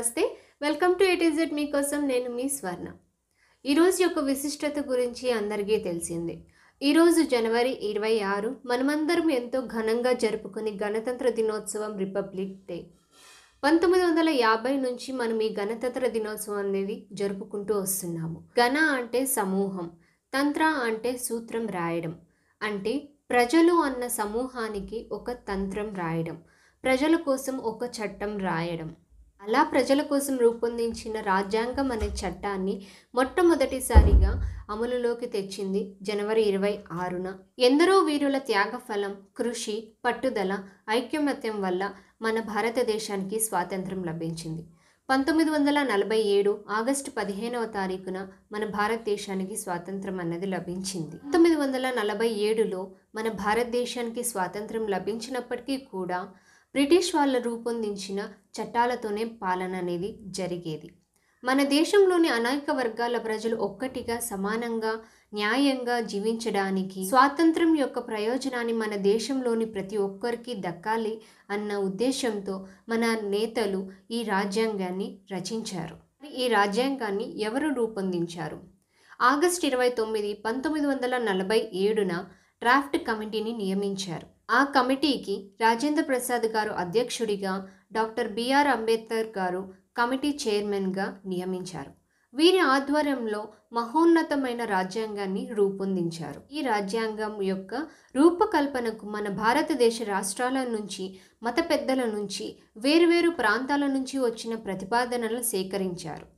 నమస్తే welcome to it is it మీకోసం నేను మీ స్వర్ణ ఈరోజు యొక్క విశిష్టత గురించి అందరికీ తెలిసింది ఈరోజు జనవరి ఇరవై ఆరు మనమందరం ఎంతో ఘనంగా జరుపుకునే గణతంత్ర దినోత్సవం రిపబ్లిక్ డే పంతొమ్మిది వందల యాభై నుంచి మనం ఈ గణతంత్ర దినోత్సవం అనేది జరుపుకుంటూ వస్తున్నాము ఘన అంటే సమూహం తంత్ర అంటే సూత్రం రాయడం అంటే ప్రజలు అన్న సమూహానికి ఒక తంత్రం రాయడం ప్రజల కోసం ఒక చట్టం రాయడం అలా ప్రజల కోసం రూపొందించిన రాజ్యాంగం అనే చట్టాన్ని మొట్టమొదటిసారిగా అమలులోకి తెచ్చింది జనవరి ఇరవై ఆరున ఎందరో వీరుల త్యాగఫలం కృషి పట్టుదల ఐక్యమత్యం వల్ల మన భారతదేశానికి స్వాతంత్రం లభించింది పంతొమ్మిది వందల నలభై ఏడు ఆగస్టు పదిహేనవ తారీఖున మన భారతదేశానికి స్వాతంత్రం అన్నది లభించింది పంతొమ్మిది వందల నలభై ఏడులో మన భారతదేశానికి స్వాతంత్రం లభించినప్పటికీ కూడా బ్రిటిష్ వాళ్ళు రూపొందించిన చట్టాలతోనే పాలన అనేది జరిగేది మన దేశంలోని అనేక వర్గాల ప్రజలు ఒక్కటిగా సమానంగా న్యాయంగా జీవించడానికి స్వాతంత్రం యొక్క ప్రయోజనాన్ని మన దేశంలోని ప్రతి ఒక్కరికి దక్కాలి అన్న ఉద్దేశంతో మన నేతలు ఈ రాజ్యాంగాన్ని రచించారు ఈ రాజ్యాంగాన్ని ఎవరు రూపొందించారు ఆగస్ట్ ఇరవై తొమ్మిది పంతొమ్మిది వందల నలభై ఏడున డ్రాఫ్ట్ కమిటీని నియమించారు ఆ కమిటీకి రాజేంద్ర ప్రసాద్ గారు అధ్యక్షుడిగా డాక్టర్ బిఆర్ అంబేద్కర్ గారు కమిటీ చైర్మన్గా నియమించారు వీరి ఆధ్వర్యంలో మహోన్నతమైన రాజ్యాంగాన్ని రూపొందించారు ఈ రాజ్యాంగం యొక్క రూపకల్పనకు మన భారతదేశ రాష్ట్రాల నుంచి మత పెద్దల నుంచి వేరువేరు ప్రాంతాల నుంచి వచ్చిన ప్రతిపాదనలు సేకరించారు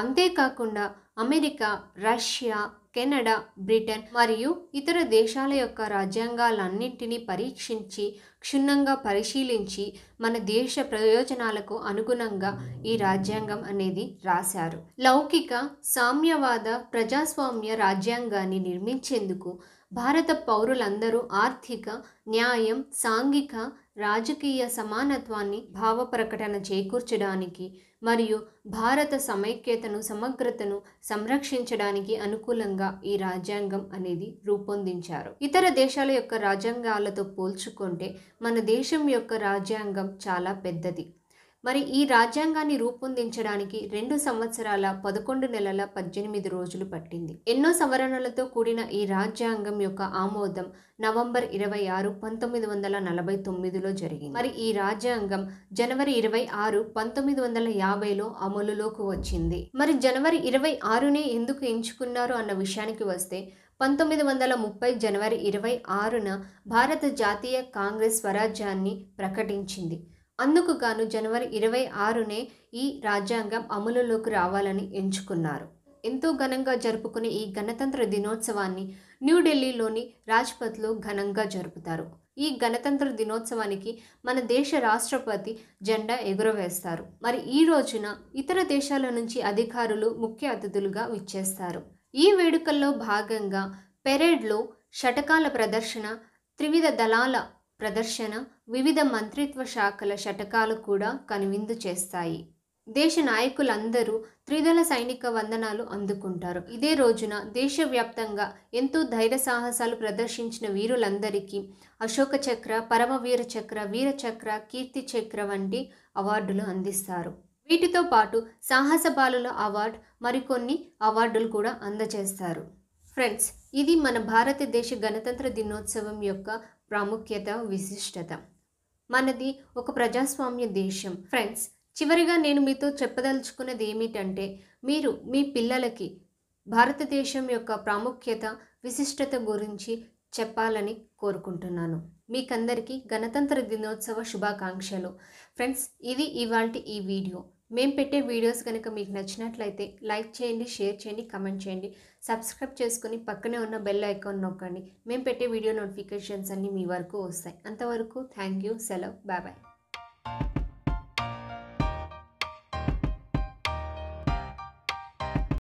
అంతేకాకుండా అమెరికా రష్యా కెనడా బ్రిటన్ మరియు ఇతర దేశాల యొక్క రాజ్యాంగాలన్నింటినీ పరీక్షించి క్షుణ్ణంగా పరిశీలించి మన దేశ ప్రయోజనాలకు అనుగుణంగా ఈ రాజ్యాంగం అనేది రాశారు లౌకిక సామ్యవాద ప్రజాస్వామ్య రాజ్యాంగాన్ని నిర్మించేందుకు భారత పౌరులందరూ ఆర్థిక న్యాయం సాంఘిక రాజకీయ సమానత్వాన్ని భావ ప్రకటన చేకూర్చడానికి మరియు భారత సమైక్యతను సమగ్రతను సంరక్షించడానికి అనుకూలంగా ఈ రాజ్యాంగం అనేది రూపొందించారు ఇతర దేశాల యొక్క రాజ్యాంగాలతో పోల్చుకుంటే మన దేశం యొక్క రాజ్యాంగం చాలా పెద్దది మరి ఈ రాజ్యాంగాన్ని రూపొందించడానికి రెండు సంవత్సరాల పదకొండు నెలల పద్దెనిమిది రోజులు పట్టింది ఎన్నో సవరణలతో కూడిన ఈ రాజ్యాంగం యొక్క ఆమోదం నవంబర్ ఇరవై ఆరు పంతొమ్మిది వందల నలభై తొమ్మిదిలో జరిగింది మరి ఈ రాజ్యాంగం జనవరి ఇరవై ఆరు పంతొమ్మిది వందల యాభైలో అమలులోకి వచ్చింది మరి జనవరి ఇరవై ఆరునే ఎందుకు ఎంచుకున్నారు అన్న విషయానికి వస్తే పంతొమ్మిది వందల ముప్పై జనవరి ఇరవై ఆరున భారత జాతీయ కాంగ్రెస్ స్వరాజ్యాన్ని ప్రకటించింది అందుకు గాను జనవరి ఇరవై ఆరునే ఈ రాజ్యాంగం అమలులోకి రావాలని ఎంచుకున్నారు ఎంతో ఘనంగా జరుపుకునే ఈ గణతంత్ర దినోత్సవాన్ని న్యూఢిల్లీలోని రాజ్పథ్లో ఘనంగా జరుపుతారు ఈ గణతంత్ర దినోత్సవానికి మన దేశ రాష్ట్రపతి జెండా ఎగురవేస్తారు మరి ఈ రోజున ఇతర దేశాల నుంచి అధికారులు ముఖ్య అతిథులుగా విచ్చేస్తారు ఈ వేడుకల్లో భాగంగా పెరేడ్లో షటకాల ప్రదర్శన త్రివిధ దళాల ప్రదర్శన వివిధ మంత్రిత్వ శాఖల శటకాలు కూడా కనువిందు చేస్తాయి దేశ నాయకులందరూ త్రిదళ సైనిక వందనాలు అందుకుంటారు ఇదే రోజున దేశవ్యాప్తంగా ఎంతో ధైర్య సాహసాలు ప్రదర్శించిన వీరులందరికీ అశోక చక్ర పరమవీర చక్ర వీరచక్ర కీర్తి చక్ర వంటి అవార్డులు అందిస్తారు వీటితో పాటు సాహస బాలుల అవార్డు మరికొన్ని అవార్డులు కూడా అందజేస్తారు ఫ్రెండ్స్ ఇది మన భారతదేశ గణతంత్ర దినోత్సవం యొక్క ప్రాముఖ్యత విశిష్టత మనది ఒక ప్రజాస్వామ్య దేశం ఫ్రెండ్స్ చివరిగా నేను మీతో చెప్పదలుచుకున్నది ఏమిటంటే మీరు మీ పిల్లలకి భారతదేశం యొక్క ప్రాముఖ్యత విశిష్టత గురించి చెప్పాలని కోరుకుంటున్నాను మీకందరికీ గణతంత్ర దినోత్సవ శుభాకాంక్షలు ఫ్రెండ్స్ ఇది ఇవాళ ఈ వీడియో మేము పెట్టే వీడియోస్ కనుక మీకు నచ్చినట్లయితే లైక్ చేయండి షేర్ చేయండి కమెంట్ చేయండి సబ్స్క్రైబ్ చేసుకుని పక్కనే ఉన్న బెల్ ఐకాన్ నొక్కండి మేము పెట్టే వీడియో నోటిఫికేషన్స్ అన్నీ మీ వరకు వస్తాయి అంతవరకు థ్యాంక్ యూ సెలవు బాయ్ బాయ్